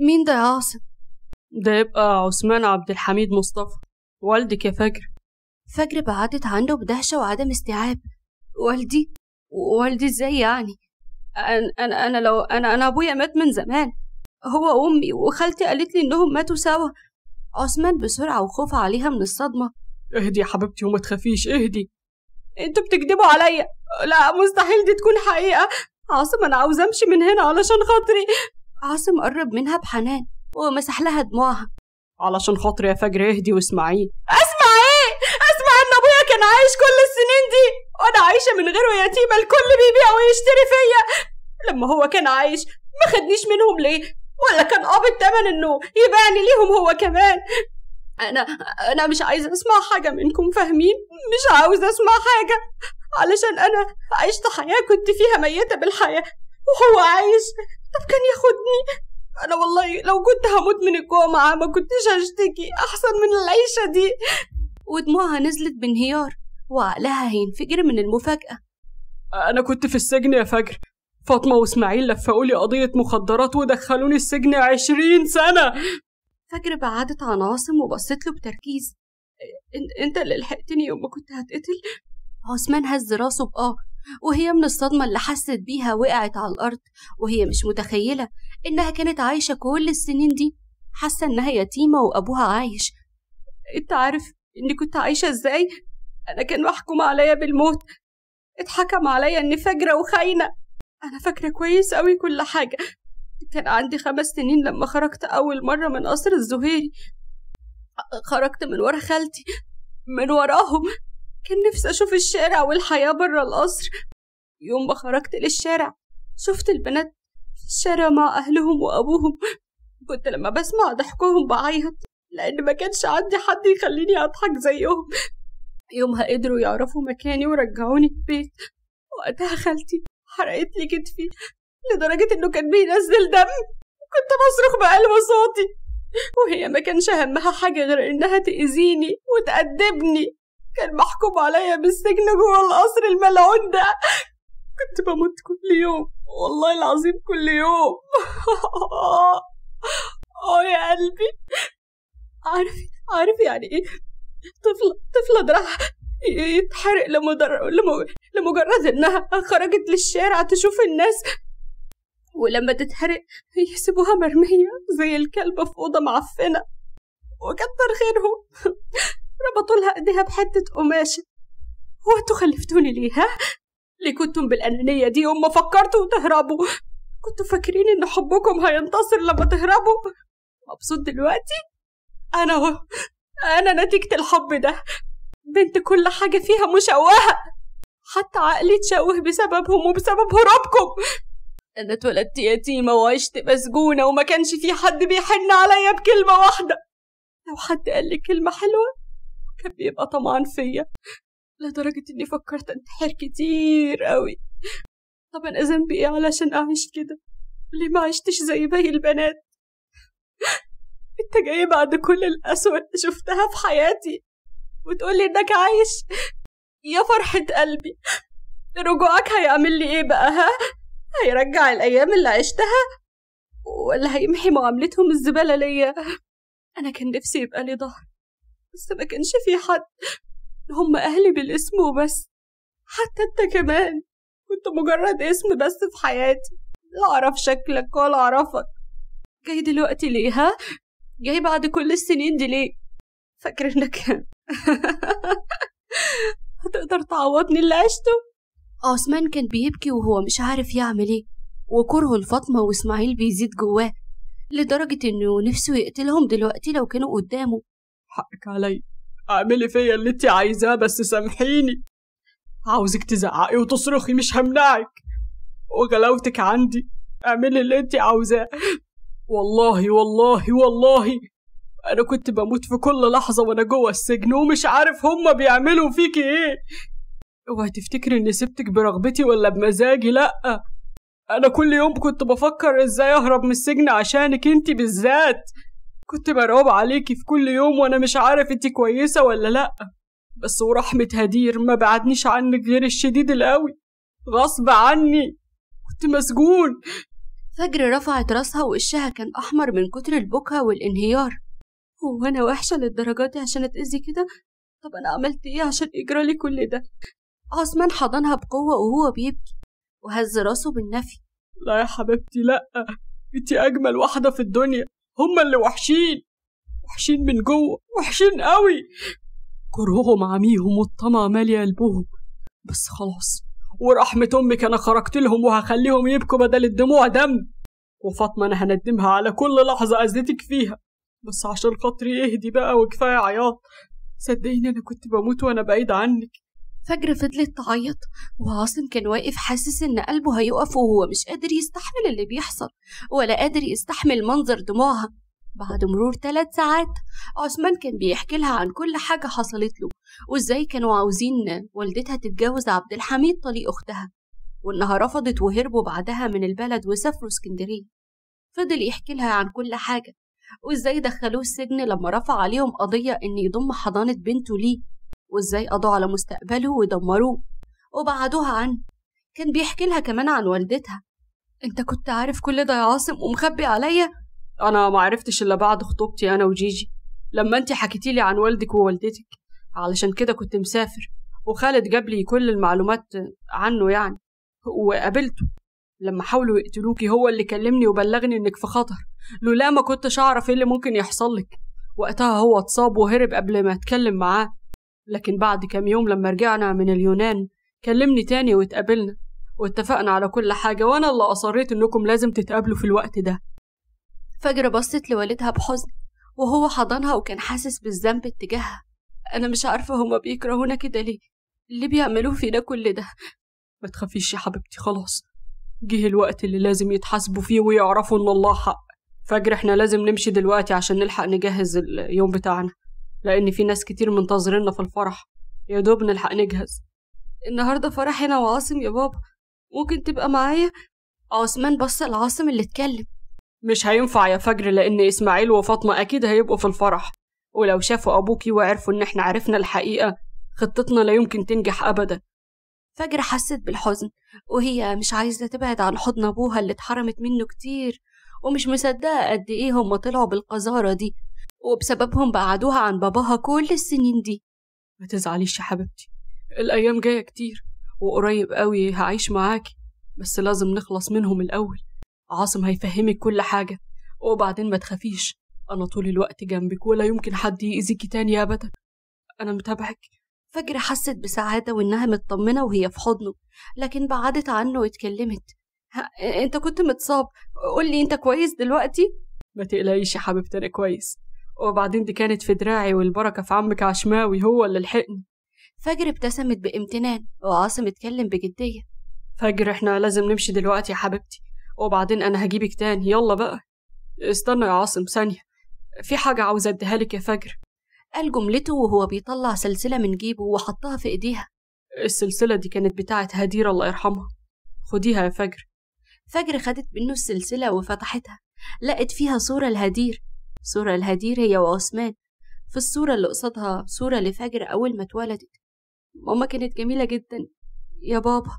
مين ده يا عاصم؟ ده يبقى عثمان عبد الحميد مصطفى والدك يا فجر فجر بعدت عنده بدهشة وعدم استيعاب والدي والدي ازاي يعني أنا, أنا, أنا لو أنا أنا أبويا مات من زمان هو أمي وخالتي قالت لي إنهم ماتوا سوا عثمان بسرعة وخوف عليها من الصدمة اهدي يا حبيبتي وما تخافيش اهدي انتوا بتكدبوا عليا لا مستحيل دي تكون حقيقة عاصم أنا عاوزة أمشي من هنا علشان خاطري عاصم قرب منها بحنان ومسح لها دموعها علشان خاطر يا فجر اهدي واسمعيه اسمع ايه اسمع ان ابويا كان عايش كل السنين دي وانا عايشه من غيره يتيمه الكل بيبيع ويشتري فيا لما هو كان عايش ما خدنيش منهم ليه ولا كان قابض تمن انه يبيعني ليهم هو كمان انا انا مش عايزه اسمع حاجه منكم فاهمين مش عاوزه اسمع حاجه علشان انا عشت حياه كنت فيها ميته بالحياه وهو عايش طب كان ياخدني انا والله لو كنت هموت من الجوع معاه ما كنتش هشتكي احسن من العيشه دي ودموعها نزلت بانهيار وعقلها هينفجر من المفاجاه انا كنت في السجن يا فجر فاطمه واسماعيل لفقوا لي قضيه مخدرات ودخلوني السجن عشرين سنه فجر بعدت عن عاصم وبصت له بتركيز انت اللي لحقتني يوم ما كنت هتقتل عثمان هز راسه بآه وهي من الصدمة اللي حست بيها وقعت على الأرض وهي مش متخيلة إنها كانت عايشة كل السنين دي حاسة إنها يتيمة وأبوها عايش أنت عارف إني كنت عايشة إزاي؟ أنا كان محكوم عليا بالموت اتحكم عليا إني فجرة وخاينة أنا فاكرة كويس أوي كل حاجة كان عندي خمس سنين لما خرجت أول مرة من قصر الزهيري خرجت من ورا خالتي من وراهم كان نفسي أشوف الشارع والحياة برا القصر يوم ما خرجت للشارع شفت البنات في الشارع مع أهلهم وأبوهم كنت لما بسمع ضحكهم بعيط لأن ما كانش عندي حد يخليني أضحك زيهم يومها قدروا يعرفوا مكاني ورجعوني البيت وقتها خالتي حرقت لي كتفي لدرجة إنه كان بينزل دم كنت بصرخ بقلب صوتي وهي ما كانش همها حاجة غير إنها تأذيني وتأدبني كان محكوم عليا بالسجن جوه القصر الملعون ده كنت بموت كل يوم والله العظيم كل يوم اه يا قلبي عارف عارف يعني ايه طفلة طفلة دراعها يتحرق لمدر... لم... لمجرد انها خرجت للشارع تشوف الناس ولما تتحرق يسيبوها مرمية زي الكلبة في أوضة معفنة وكتر خيرهم ربطوا لها ايديها بحتة قماشة هو انتوا خلفتوني ليه ها؟ ليه كنتم بالأنانية دي وما فكرتوا تهربوا؟ كنتوا فاكرين إن حبكم هينتصر لما تهربوا؟ مبسوط دلوقتي؟ أنا و... أنا نتيجة الحب ده بنت كل حاجة فيها مشوهة حتى عقلي اتشوه بسببهم وبسبب هروبكم أنا اتولدت يتيمة وعشت مسجونة وما كانش في حد بيحن عليا بكلمة واحدة لو حد قال لي كلمة حلوة كان بيبقى طمعان فيا لدرجة إني فكرت أنتحر كتير أوي طب أنا ذنبي إيه علشان أعيش كده ليه ما عشتش زي باقي البنات أنت جاي بعد كل القسوة اللي شفتها في حياتي وتقولي إنك عايش يا فرحة قلبي رجوعك هيعمل لي إيه بقى ها؟ هيرجع الأيام اللي عشتها ولا هيمحي معاملتهم الزبالة ليا أنا كان نفسي يبقى لي ظهر بس ما كانش في حد هم أهلي بالاسم وبس حتى أنت كمان كنت مجرد اسم بس في حياتي لا أعرف شكلك ولا أعرفك جاي دلوقتي ليه ها؟ جاي بعد كل السنين دي ليه؟ فاكر إنك هتقدر تعوضني اللي عشته؟ عثمان كان بيبكي وهو مش عارف يعمل ايه وكرهه لفاطمة وإسماعيل بيزيد جواه لدرجة إنه نفسه يقتلهم دلوقتي لو كانوا قدامه حقك علي اعملي فيا اللي انت عايزاه بس سامحيني عاوزك تزعقي وتصرخي مش همنعك وغلاوتك عندي اعملي اللي انت عاوزاه والله والله والله انا كنت بموت في كل لحظة وانا جوه السجن ومش عارف هما بيعملوا فيكي ايه اوعي تفتكري اني سبتك برغبتي ولا بمزاجي لأ انا كل يوم كنت بفكر ازاي اهرب من السجن عشانك انتي بالذات كنت مرعوب عليكي في كل يوم وانا مش عارف انت كويسه ولا لا بس ورحمه هدير ما بعدنيش عنك غير الشديد القوي غصب عني كنت مسجون فجر رفعت راسها ووشها كان احمر من كتر البكا والانهيار هو انا وحشه للدرجه دي عشان اتاذي كده طب انا عملت ايه عشان اجرى لي كل ده عثمان حضنها بقوه وهو بيبكي وهز راسه بالنفي لا يا حبيبتي لا انت اجمل واحده في الدنيا هما اللي وحشين وحشين من جوه وحشين قوي كرههم عميهم والطمع مالي قلبهم بس خلاص ورحمة أمك أنا خرجت لهم وهخليهم يبكوا بدل الدموع دم وفاطمة أنا هندمها على كل لحظة أذيتك فيها بس عشان خاطري اهدي بقى وكفاية عياط صدقيني أنا كنت بموت وأنا بعيد عنك فجر فضلت تعيط وعاصم كان واقف حاسس إن قلبه هيقف وهو مش قادر يستحمل اللي بيحصل ولا قادر يستحمل منظر دموعها بعد مرور ثلاث ساعات عثمان كان بيحكي لها عن كل حاجة حصلت له وإزاي كانوا عاوزين والدتها تتجوز عبد الحميد طليق أختها وإنها رفضت وهربوا بعدها من البلد وسافروا اسكندرية فضل يحكي لها عن كل حاجة وإزاي دخلوه السجن لما رفع عليهم قضية إن يضم حضانة بنته ليه وإزاي قضوا على مستقبله ودمروه وبعدوها عنه كان بيحكي لها كمان عن والدتها انت كنت عارف كل ده يا عاصم ومخبي عليا انا ما عرفتش الا بعد خطوبتي انا وجيجي لما انت حكيتي لي عن والدك ووالدتك علشان كده كنت مسافر وخالد جاب لي كل المعلومات عنه يعني وقابلته لما حاولوا يقتلوكي هو اللي كلمني وبلغني انك في خطر لولا ما كنتش اعرف ايه اللي ممكن يحصل لك وقتها هو اتصاب وهرب قبل ما اتكلم معاه لكن بعد كم يوم لما رجعنا من اليونان كلمني تاني واتقابلنا واتفقنا على كل حاجة وأنا اللي أصريت إنكم لازم تتقابلوا في الوقت ده فجر بصت لوالدها بحزن وهو حضنها وكان حاسس بالذنب اتجاهها أنا مش عارفة هما بيكرهونا كده ليه اللي بيعملوه فينا كل ده ما تخافيش يا حبيبتي خلاص جه الوقت اللي لازم يتحاسبوا فيه ويعرفوا إن الله حق فجر احنا لازم نمشي دلوقتي عشان نلحق نجهز اليوم بتاعنا لأن في ناس كتير منتظرنا في الفرح يا دوب نلحق نجهز النهاردة هنا وعاصم يا بابا ممكن تبقى معايا عثمان بص لعاصم اللي اتكلم مش هينفع يا فجر لأن إسماعيل وفاطمة أكيد هيبقوا في الفرح ولو شافوا أبوكي وعرفوا إن إحنا عرفنا الحقيقة خطتنا لا يمكن تنجح أبدا فجر حست بالحزن وهي مش عايزة تبعد عن حضن أبوها اللي اتحرمت منه كتير ومش مصدقة قد إيه هما طلعوا بالقذارة دي وبسببهم بعدوها عن باباها كل السنين دي ما تزعليش يا حبيبتي الأيام جاية كتير وقريب قوي هعيش معاكي بس لازم نخلص منهم الأول عاصم هيفهمك كل حاجة وبعدين ما تخافيش أنا طول الوقت جنبك ولا يمكن حد يأذيكي تاني أبدا أنا متابعك فجر حست بسعادة وإنها مطمنة وهي في حضنه لكن بعدت عنه واتكلمت أنت كنت متصاب قولي أنت كويس دلوقتي؟ ما تقلقيش يا حبيبتي أنا كويس وبعدين دي كانت في دراعي والبركة في عمك عشماوي هو اللي لحقني فجر ابتسمت بامتنان وعاصم اتكلم بجدية فجر احنا لازم نمشي دلوقتي يا حبيبتي وبعدين انا هجيبك تاني يلا بقى استنى يا عاصم ثانية في حاجة عاوز اديها لك يا فجر قال جملته وهو بيطلع سلسلة من جيبه وحطها في ايديها السلسلة دي كانت بتاعة هدير الله يرحمها خديها يا فجر فجر خدت منه السلسلة وفتحتها لقت فيها صورة لهدير صورة الهدير هي وعثمان في الصورة اللي قصادها صورة لفجر أول ما اتولدت ماما كانت جميلة جدا يا بابا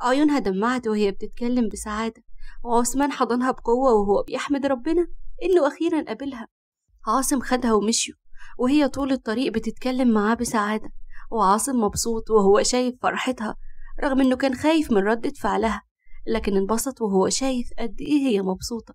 عيونها دمعت وهي بتتكلم بسعادة وعثمان حضنها بقوة وهو بيحمد ربنا إنه أخيرا قابلها عاصم خدها ومشيوا وهي طول الطريق بتتكلم معاه بسعادة وعاصم مبسوط وهو شايف فرحتها رغم إنه كان خايف من ردة فعلها لكن انبسط وهو شايف قد إيه هي مبسوطة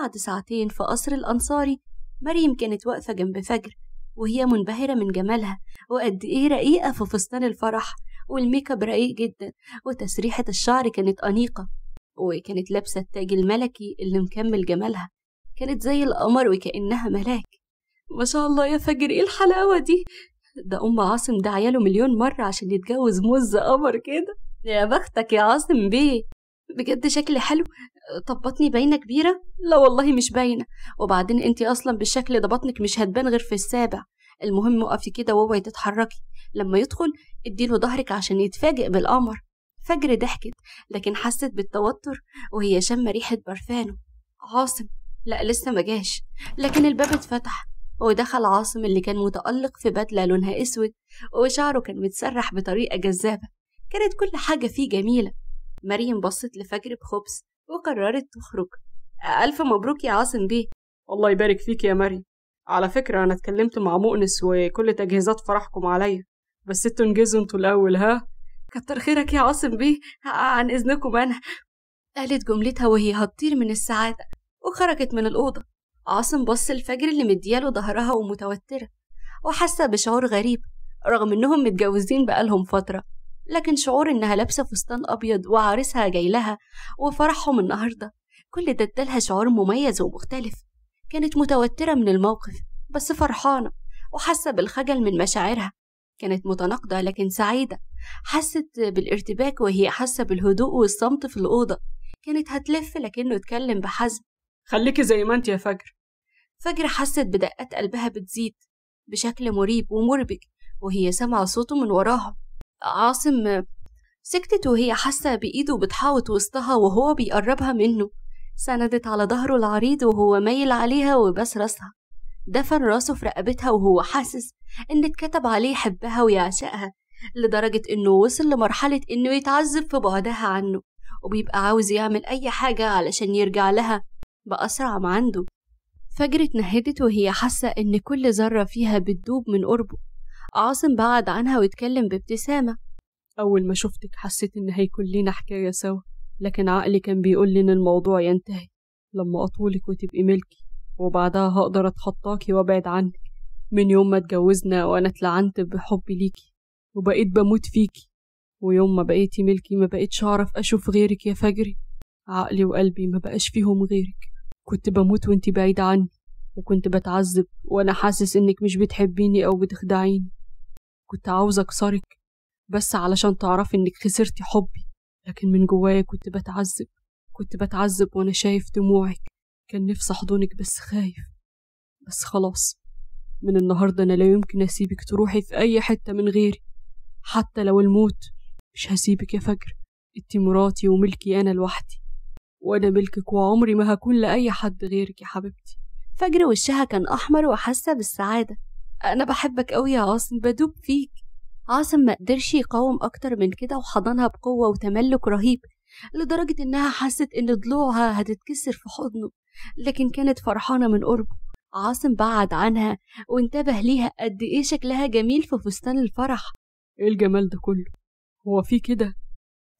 بعد ساعتين في قصر الأنصاري مريم كانت واقفة جنب فجر وهي منبهرة من جمالها وقد إيه رقيقة في فستان الفرح والميك اب رقيق جدا وتسريحة الشعر كانت أنيقة وكانت لابسة التاج الملكي اللي مكمل جمالها كانت زي القمر وكأنها ملاك ما شاء الله يا فجر ايه الحلاوة دي ده أم عاصم دعياله مليون مرة عشان يتجوز مز قمر كده يا بختك يا عاصم بيه بجد شكلي حلو طبطني باينه كبيره لا والله مش باينه وبعدين انت اصلا بالشكل ده بطنك مش هتبان غير في السابع المهم وقفي كده واوعي تتحركي لما يدخل اديله ظهرك عشان يتفاجئ بالقمر فجر ضحكت لكن حست بالتوتر وهي شم ريحه برفانه عاصم لا لسه ما جاش لكن الباب اتفتح ودخل عاصم اللي كان متألق في بدلة لونها أسود وشعره كان متسرح بطريقة جذابة كانت كل حاجة فيه جميلة مريم بصت لفجر بخبز وقررت تخرج ألف مبروك يا عاصم بيه الله يبارك فيك يا مريم على فكرة أنا اتكلمت مع مؤنس وكل تجهيزات فرحكم عليا بس انتوا انجزوا انتوا الأول ها كتر خيرك يا عاصم بيه عن إذنكم أنا قالت جملتها وهي هتطير من السعادة وخرجت من الأوضة عاصم بص الفجر اللي مدياله ظهرها ومتوترة وحاسة بشعور غريب رغم إنهم متجوزين بقالهم فترة لكن شعور إنها لابسة فستان أبيض وعريسها جاي لها وفرحهم النهاردة كل ده ادالها شعور مميز ومختلف كانت متوترة من الموقف بس فرحانة وحاسة بالخجل من مشاعرها كانت متناقضة لكن سعيدة حست بالارتباك وهي حاسة بالهدوء والصمت في الأوضة كانت هتلف لكنه اتكلم بحزم خليكي زي ما انت يا فجر فجر حست بدقات قلبها بتزيد بشكل مريب ومربك وهي سمع صوته من وراها عاصم سكتت وهي حاسة بإيده بتحاوط وسطها وهو بيقربها منه سندت على ظهره العريض وهو مايل عليها وبس راسها دفن راسه في رقبتها وهو حاسس إن اتكتب عليه يحبها ويعشقها لدرجة إنه وصل لمرحلة إنه يتعذب في بعدها عنه وبيبقى عاوز يعمل أي حاجة علشان يرجع لها بأسرع ما عنده فجر اتنهدت وهي حاسة إن كل ذرة فيها بتدوب من قربه عاصم بعد عنها واتكلم بابتسامة أول ما شفتك حسيت إن هيكون لينا حكاية سوا لكن عقلي كان بيقول لي إن الموضوع ينتهي لما أطولك وتبقي ملكي وبعدها هقدر أتخطاكي وأبعد عنك من يوم ما اتجوزنا وأنا اتلعنت بحبي ليكي وبقيت بموت فيكي ويوم ما بقيتي ملكي ما بقيتش أعرف أشوف غيرك يا فجري عقلي وقلبي ما بقاش فيهم غيرك كنت بموت وانتي بعيدة عني وكنت بتعذب وأنا حاسس إنك مش بتحبيني أو بتخدعيني كنت عاوزة أكسرك بس علشان تعرفي إنك خسرتي حبي لكن من جوايا كنت بتعذب كنت بتعذب وأنا شايف دموعك كان نفسي أحضنك بس خايف بس خلاص من النهاردة أنا لا يمكن أسيبك تروحي في أي حتة من غيري حتى لو الموت مش هسيبك يا فجر انت مراتي وملكي أنا لوحدي وأنا ملكك وعمري ما هكون لأي حد غيرك يا حبيبتي فجر وشها كان أحمر وحاسة بالسعادة انا بحبك قوي يا عاصم بدوب فيك عاصم ما قدرش يقاوم اكتر من كده وحضنها بقوه وتملك رهيب لدرجه انها حست ان ضلوعها هتتكسر في حضنه لكن كانت فرحانه من قربه عاصم بعد عنها وانتبه ليها قد ايه شكلها جميل في فستان الفرح ايه الجمال ده كله هو في كده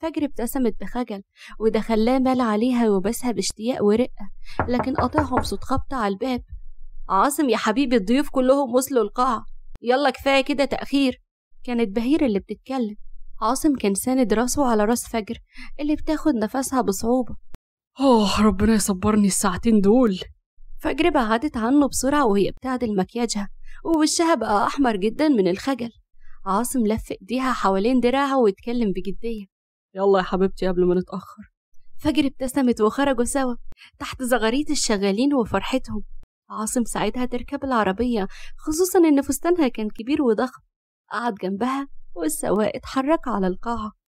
فجر ابتسمت بخجل وده خلاه مال عليها وبسها باشتياق ورقة لكن قطعهم صوت خبط على الباب عاصم يا حبيبي الضيوف كلهم وصلوا القاعة يلا كفاية كده تأخير كانت بهير اللي بتتكلم عاصم كان ساند راسه على راس فجر اللي بتاخد نفسها بصعوبة آه ربنا يصبرني الساعتين دول فجر بعدت عنه بسرعة وهي بتعدل مكياجها ووشها بقى أحمر جدا من الخجل عاصم لف إيديها حوالين دراعها واتكلم بجدية يلا يا حبيبتي قبل ما نتأخر فجر ابتسمت وخرجوا سوا تحت زغاريت الشغالين وفرحتهم عاصم ساعدها تركب العربية خصوصا إن فستانها كان كبير وضخم قعد جنبها والسواق اتحرك على القاعة